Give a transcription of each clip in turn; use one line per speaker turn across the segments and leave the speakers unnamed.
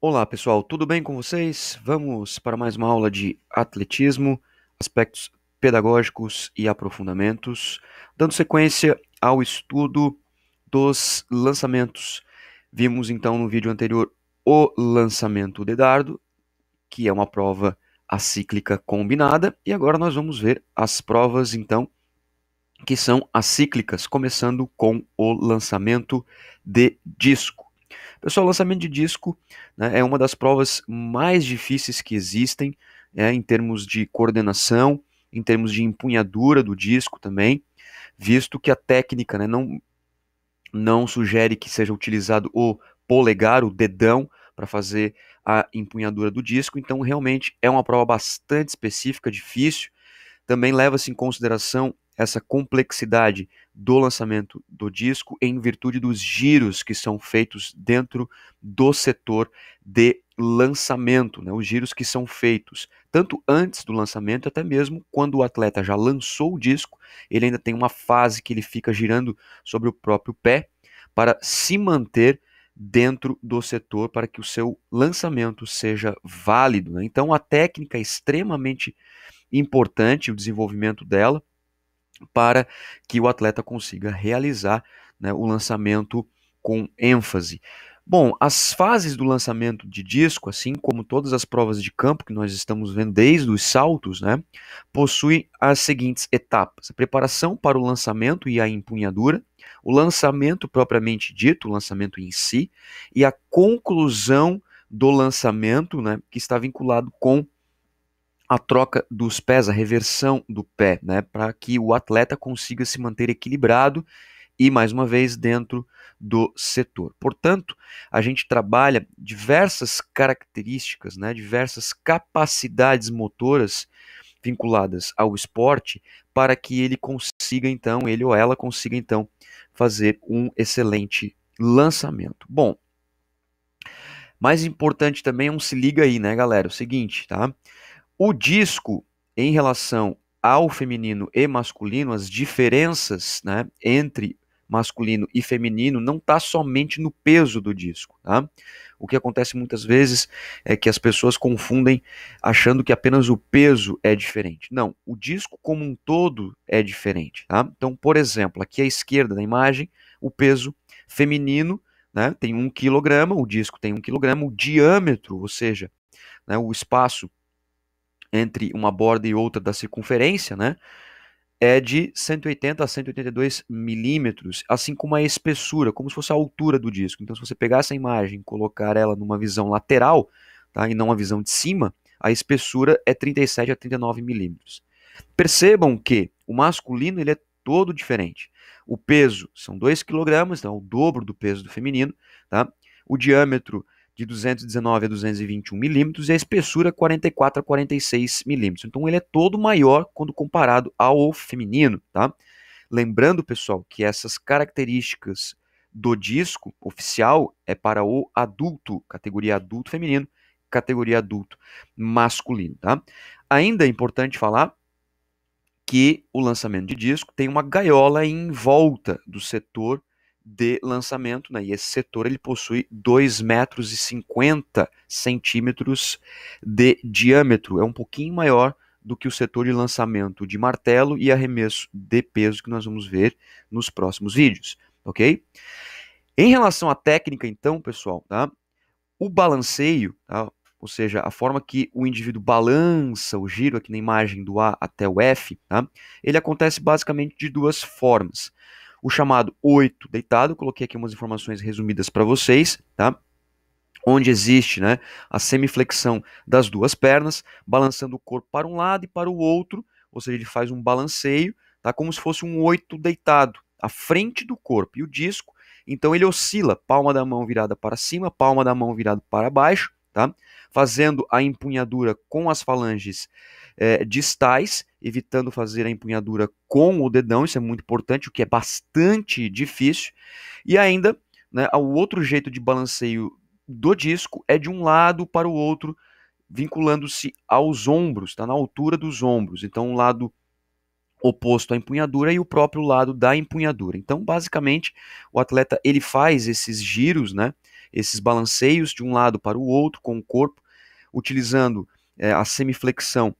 Olá pessoal, tudo bem com vocês? Vamos para mais uma aula de atletismo, aspectos pedagógicos e aprofundamentos, dando sequência ao estudo dos lançamentos. Vimos então no vídeo anterior o lançamento de dardo, que é uma prova acíclica combinada, e agora nós vamos ver as provas então que são acíclicas, começando com o lançamento de disco. Pessoal, lançamento de disco né, é uma das provas mais difíceis que existem é, em termos de coordenação, em termos de empunhadura do disco também, visto que a técnica né, não, não sugere que seja utilizado o polegar, o dedão, para fazer a empunhadura do disco. Então, realmente é uma prova bastante específica, difícil. Também leva-se em consideração essa complexidade do lançamento do disco em virtude dos giros que são feitos dentro do setor de lançamento, né? os giros que são feitos tanto antes do lançamento, até mesmo quando o atleta já lançou o disco, ele ainda tem uma fase que ele fica girando sobre o próprio pé para se manter dentro do setor para que o seu lançamento seja válido. Né? Então, a técnica é extremamente importante, o desenvolvimento dela, para que o atleta consiga realizar né, o lançamento com ênfase. Bom, as fases do lançamento de disco, assim como todas as provas de campo que nós estamos vendo desde os saltos, né, possui as seguintes etapas: a preparação para o lançamento e a empunhadura, o lançamento propriamente dito, o lançamento em si, e a conclusão do lançamento, né, que está vinculado com a troca dos pés, a reversão do pé, né, para que o atleta consiga se manter equilibrado e, mais uma vez, dentro do setor. Portanto, a gente trabalha diversas características, né, diversas capacidades motoras vinculadas ao esporte para que ele consiga, então, ele ou ela consiga, então, fazer um excelente lançamento. Bom, mais importante também é um se liga aí, né, galera? É o seguinte, tá? O disco, em relação ao feminino e masculino, as diferenças né, entre masculino e feminino não está somente no peso do disco. Tá? O que acontece muitas vezes é que as pessoas confundem achando que apenas o peso é diferente. Não, o disco como um todo é diferente. Tá? Então, por exemplo, aqui à esquerda da imagem, o peso feminino né, tem 1 um kg, o disco tem 1 um kg, o diâmetro, ou seja, né, o espaço entre uma borda e outra da circunferência, né? É de 180 a 182 milímetros, assim como a espessura, como se fosse a altura do disco. Então, se você pegar essa imagem e colocar ela numa visão lateral, tá, e não uma visão de cima, a espessura é 37 a 39 milímetros. Percebam que o masculino ele é todo diferente. O peso são 2 kg, então é o dobro do peso do feminino. Tá? O diâmetro de 219 a 221 milímetros e a espessura 44 a 46 milímetros. Então ele é todo maior quando comparado ao feminino, tá? Lembrando, pessoal, que essas características do disco oficial é para o adulto, categoria adulto feminino, categoria adulto masculino, tá? Ainda é importante falar que o lançamento de disco tem uma gaiola em volta do setor de lançamento, né? E esse setor ele possui 2,50 metros e centímetros de diâmetro, é um pouquinho maior do que o setor de lançamento de martelo e arremesso de peso que nós vamos ver nos próximos vídeos, ok? Em relação à técnica, então, pessoal, tá? O balanceio, tá? ou seja, a forma que o indivíduo balança o giro aqui na imagem do A até o F, tá? ele acontece basicamente de duas formas o chamado 8 deitado. Coloquei aqui umas informações resumidas para vocês, tá? Onde existe né, a semiflexão das duas pernas, balançando o corpo para um lado e para o outro, ou seja, ele faz um balanceio, tá? Como se fosse um 8 deitado, à frente do corpo. E o disco, então, ele oscila, palma da mão virada para cima, palma da mão virada para baixo, tá? Fazendo a empunhadura com as falanges é, distais, evitando fazer a empunhadura com o dedão, isso é muito importante, o que é bastante difícil. E ainda, né, o outro jeito de balanceio do disco é de um lado para o outro, vinculando-se aos ombros, Está na altura dos ombros. Então, um lado oposto à empunhadura e o próprio lado da empunhadura. Então, basicamente, o atleta ele faz esses giros, né? esses balanceios de um lado para o outro com o corpo, utilizando é, a semiflexão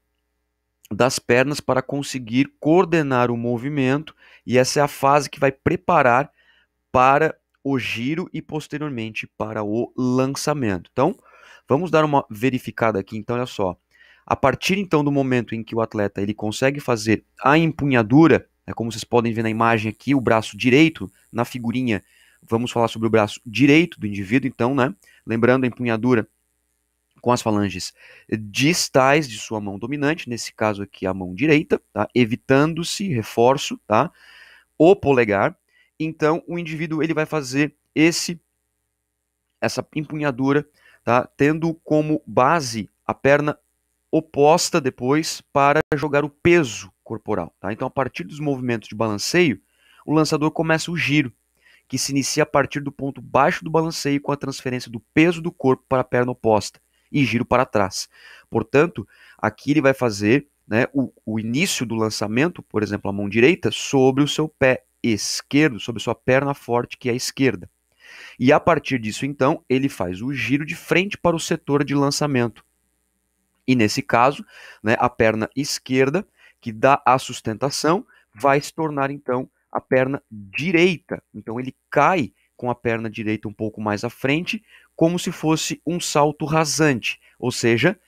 das pernas para conseguir coordenar o movimento, e essa é a fase que vai preparar para o giro e posteriormente para o lançamento. Então, vamos dar uma verificada aqui, então olha só. A partir então do momento em que o atleta ele consegue fazer a empunhadura, é como vocês podem ver na imagem aqui, o braço direito na figurinha Vamos falar sobre o braço direito do indivíduo, então, né? Lembrando a empunhadura com as falanges distais de sua mão dominante, nesse caso aqui a mão direita, tá? evitando-se, reforço, tá? o polegar. Então, o indivíduo ele vai fazer esse essa empunhadura, tá? tendo como base a perna oposta depois para jogar o peso corporal. Tá? Então, a partir dos movimentos de balanceio, o lançador começa o giro, que se inicia a partir do ponto baixo do balanceio com a transferência do peso do corpo para a perna oposta e giro para trás. Portanto, aqui ele vai fazer né, o, o início do lançamento, por exemplo, a mão direita, sobre o seu pé esquerdo, sobre sua perna forte, que é a esquerda. E a partir disso, então, ele faz o giro de frente para o setor de lançamento. E nesse caso, né, a perna esquerda, que dá a sustentação, vai se tornar, então, a perna direita. Então ele cai com a perna direita um pouco mais à frente, como se fosse um salto rasante, ou seja,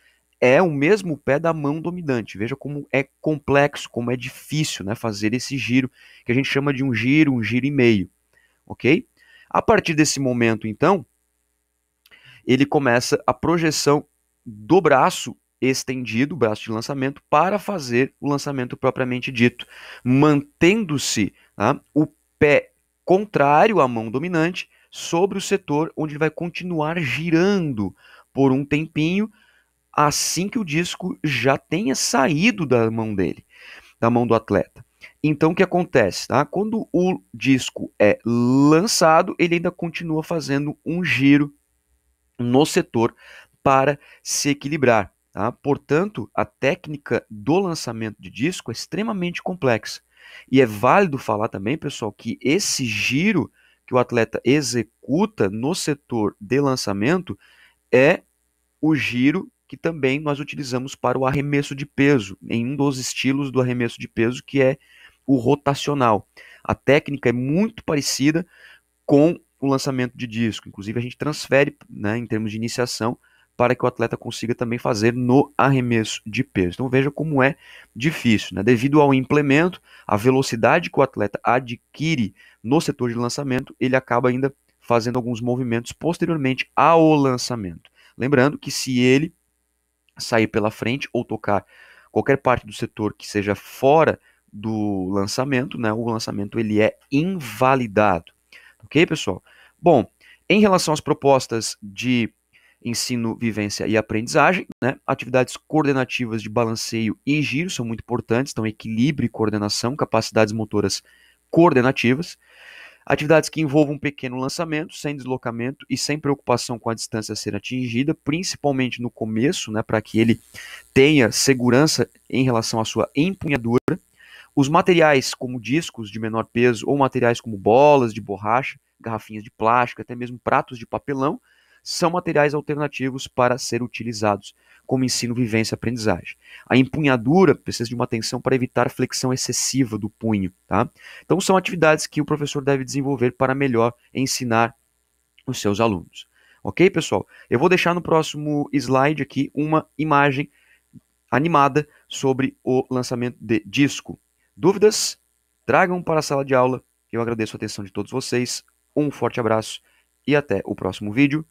é o mesmo pé da mão dominante. Veja como é complexo, como é difícil né, fazer esse giro, que a gente chama de um giro, um giro e meio. Ok? A partir desse momento, então, ele começa a projeção do braço estendido, o braço de lançamento, para fazer o lançamento propriamente dito, mantendo-se tá, o pé contrário à mão dominante sobre o setor, onde ele vai continuar girando por um tempinho, assim que o disco já tenha saído da mão dele, da mão do atleta. Então, o que acontece? Tá? Quando o disco é lançado, ele ainda continua fazendo um giro no setor para se equilibrar. Tá? Portanto, a técnica do lançamento de disco é extremamente complexa. E é válido falar também, pessoal, que esse giro que o atleta executa no setor de lançamento é o giro que também nós utilizamos para o arremesso de peso, em um dos estilos do arremesso de peso, que é o rotacional. A técnica é muito parecida com o lançamento de disco, inclusive a gente transfere, né, em termos de iniciação, para que o atleta consiga também fazer no arremesso de peso. Então veja como é difícil, né? Devido ao implemento, a velocidade que o atleta adquire no setor de lançamento, ele acaba ainda fazendo alguns movimentos posteriormente ao lançamento. Lembrando que se ele sair pela frente ou tocar qualquer parte do setor que seja fora do lançamento, né? O lançamento ele é invalidado. OK, pessoal? Bom, em relação às propostas de ensino, vivência e aprendizagem. Né? Atividades coordenativas de balanceio e giro são muito importantes, então equilíbrio e coordenação, capacidades motoras coordenativas. Atividades que envolvam um pequeno lançamento, sem deslocamento e sem preocupação com a distância a ser atingida, principalmente no começo, né, para que ele tenha segurança em relação à sua empunhadura. Os materiais como discos de menor peso ou materiais como bolas de borracha, garrafinhas de plástico, até mesmo pratos de papelão, são materiais alternativos para ser utilizados como ensino, vivência, aprendizagem. A empunhadura precisa de uma atenção para evitar flexão excessiva do punho, tá? Então são atividades que o professor deve desenvolver para melhor ensinar os seus alunos. OK, pessoal? Eu vou deixar no próximo slide aqui uma imagem animada sobre o lançamento de disco. Dúvidas? Tragam para a sala de aula. Eu agradeço a atenção de todos vocês. Um forte abraço e até o próximo vídeo.